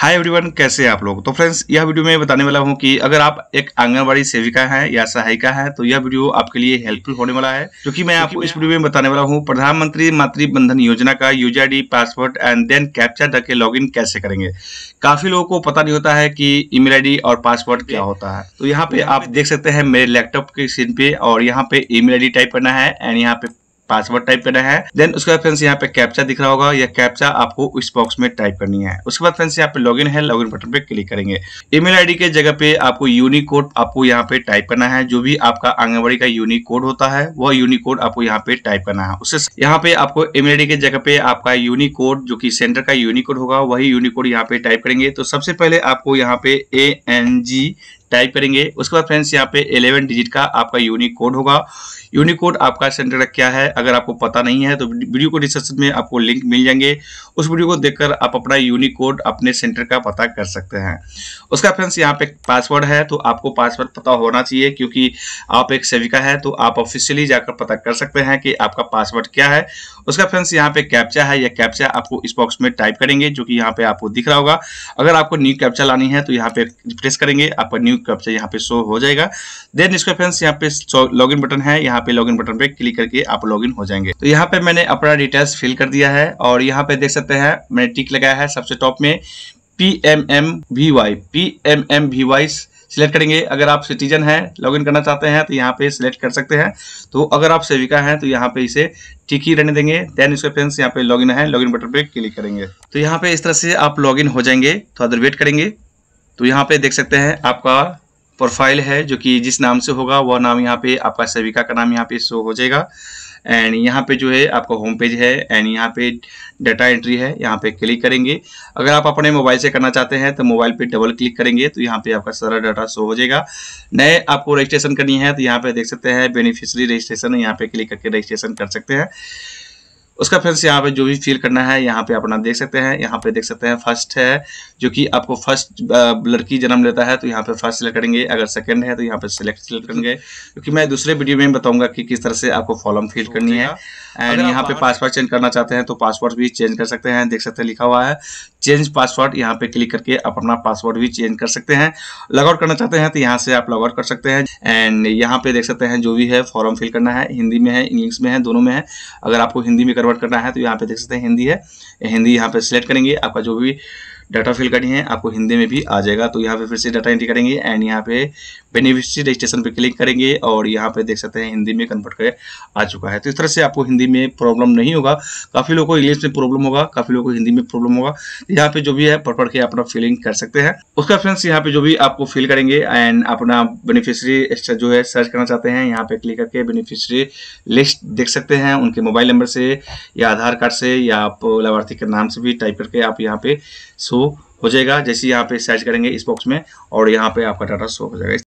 hi everyone कैसे आप लोग तो फ्रेंड्स यह वीडियो में बताने वाला हूं कि अगर आप एक आंगनबाड़ी सेविका हैं या सहायिका हैं तो यह वीडियो आपके लिए हेल्पफुल होने वाला है क्योंकि मैं आपको इस वीडियो में बताने वाला हूं प्रधानमंत्री मातृ बंधन योजना का user ID password and then captcha डके लॉग कैसे करेंगे काफी लोगों को पता नहीं होता है कि ईमेल आईडी और पासवर्ड क्या होता है तो यहाँ पे आप देख सकते हैं मेरे लैपटॉप के स्क्रीन पे और यहाँ पे ईमेल आईडी टाइप करना है एंड यहाँ पे पासवर्ड टाइप करना है देन उसके बाद फ्रेंड्स यहाँ पे कैप्चा दिख रहा होगा यह कैप्चा आपको इस बॉक्स में टाइप करनी है उसके बाद फ्रेंड्स यहाँ पे लॉग है लॉग बटन पे क्लिक करेंगे ईमेल आईडी के जगह पे आपको यूनिकोड आपको यहाँ पे टाइप करना है जो भी आपका आंगनबाड़ी का यूनिक कोड होता है वह यूनिकोड आपको यहाँ पे टाइप करना है उससे यहाँ पे आपको ईमेल आईडी के जगह पे आपका यूनिकोड जो की सेंटर का यूनिकोड होगा वही यूनिकोड यहाँ पे टाइप करेंगे तो सबसे पहले आपको यहाँ पे ए एन जी टाइप करेंगे उसके बाद फ्रेंड्स यहाँ पे 11 डिजिट का आपका यूनिक कोड होगा यूनिक कोड आपका सेंटर क्या है अगर आपको पता नहीं है तो वीडियो को डिस्क्रिप्शन में आपको लिंक मिल जाएंगे उस वीडियो को देखकर आप अपना यूनिक कोड अपने सेंटर का पता कर सकते हैं उसका फ्रेंड्स यहाँ पे पासवर्ड है तो आपको पासवर्ड पता होना चाहिए क्योंकि आप एक सेविका है तो आप ऑफिशियली जाकर पता कर सकते हैं कि आपका पासवर्ड क्या है उसका फ्रेंड्स यहाँ पे कैप्चा है या कैप्चा आपको इस बॉक्स में टाइप करेंगे जो कि यहाँ पे आपको दिख रहा होगा अगर आपको न्यू कैप्चा लानी है तो यहाँ पे प्रेस करेंगे आपका न्यू न्यू से यहाँ पे शो हो जाएगा देन इसका फ्रेंड्स यहाँ पे लॉग इन बटन है यहाँ पे लॉग इन बटन पे क्लिक करके आप लॉग इन हो जाएंगे तो यहाँ पे मैंने अपना डिटेल्स फिल कर दिया है और यहाँ पे देख सकते हैं मैंने टिक लगाया है सबसे टॉप में P M M V Y P M M V Y select करेंगे अगर आप सिटीजन हैं लॉगिन करना चाहते हैं तो यहाँ पे सिलेक्ट कर सकते हैं तो अगर आप सेविका हैं तो यहाँ पे इसे टिक ही रहने देंगे देन इसके फ्रेंड्स यहाँ पे लॉगिन है लॉगिन बटन पे क्लिक करेंगे तो यहाँ पे इस तरह से आप लॉगिन हो जाएंगे थोड़ा देर वेट करेंगे तो यहाँ पे देख सकते हैं आपका प्रोफाइल है जो कि जिस नाम से होगा वह नाम यहाँ पे आपका सेविका का नाम यहाँ पे शो हो जाएगा एंड यहाँ पे जो है आपका होम पेज है एंड यहाँ पे डाटा एंट्री है यहाँ पे क्लिक करेंगे अगर आप अपने मोबाइल से करना चाहते हैं तो मोबाइल पे डबल क्लिक करेंगे तो यहाँ पे आपका सारा डाटा शो हो जाएगा नए आपको रजिस्ट्रेशन करनी है तो यहाँ पे देख सकते हैं बेनिफिशियरी रजिस्ट्रेशन यहाँ पे क्लिक करके रजिस्ट्रेशन कर सकते हैं उसका फ्रेंड्स यहाँ पे जो भी फील करना है यहाँ पे अपना देख सकते हैं यहाँ पे देख सकते हैं फर्स्ट है जो कि आपको फर्स्ट लड़की जन्म लेता है तो यहाँ पे फर्स्ट सेलेक्ट करेंगे अगर सेकंड है तो यहाँ पे सिलेक्ट सिलेक्ट करेंगे क्योंकि मैं दूसरे वीडियो में बताऊंगा कि किस तरह से आपको फॉलम फिल करनी है एंड यहाँ पे पासवर्ड चेंज करना चाहते हैं तो पासवर्ड भी चेंज कर सकते हैं देख सकते हैं लिखा हुआ है चेंज पासवर्ड यहाँ पे क्लिक करके आप अपना पासवर्ड भी चेंज कर सकते हैं लॉगआउट करना चाहते हैं तो यहाँ से आप लॉगआउट कर सकते हैं एंड यहाँ पे देख सकते हैं जो भी है फॉर्म फिल करना है हिंदी में है इंग्लिश में है दोनों में है अगर आपको हिंदी में कन्वर्ट करना है तो यहाँ पे देख सकते हैं हिंदी है हिंदी यहाँ पे सिलेक्ट करेंगे आपका जो भी डाटा फिल करनी है आपको हिंदी में भी आ जाएगा तो यहाँ पे फिर से डाटा एंट्री करेंगे एंड यहाँ पे बेनिफिशरी रजिस्ट्रेशन पे क्लिक करेंगे और यहाँ पे देख सकते हैं हिंदी में कन्वर्ट कर आ चुका है तो इस तरह से आपको हिंदी में प्रॉब्लम नहीं होगा काफ़ी लोगों को इंग्लिश में प्रॉब्लम होगा काफ़ी लोगों को हिंदी में प्रॉब्लम होगा तो यहाँ पे जो भी है पढ़ पढ़ के अपना फिलिंग कर सकते हैं उसका फ्रेंड्स यहाँ पे जो भी आपको फिल करेंगे एंड अपना बेनिफिशरी जो है सर्च करना चाहते हैं यहाँ पे क्लिक करके बेनिफिशरी लिस्ट देख सकते हैं उनके मोबाइल नंबर से या आधार कार्ड से या आप लाभार्थी के नाम से भी टाइप करके आप यहाँ पे सो शो हो जाएगा जैसे यहाँ पे सर्च करेंगे इस बॉक्स में और यहाँ पे आपका डाटा शो हो जाएगा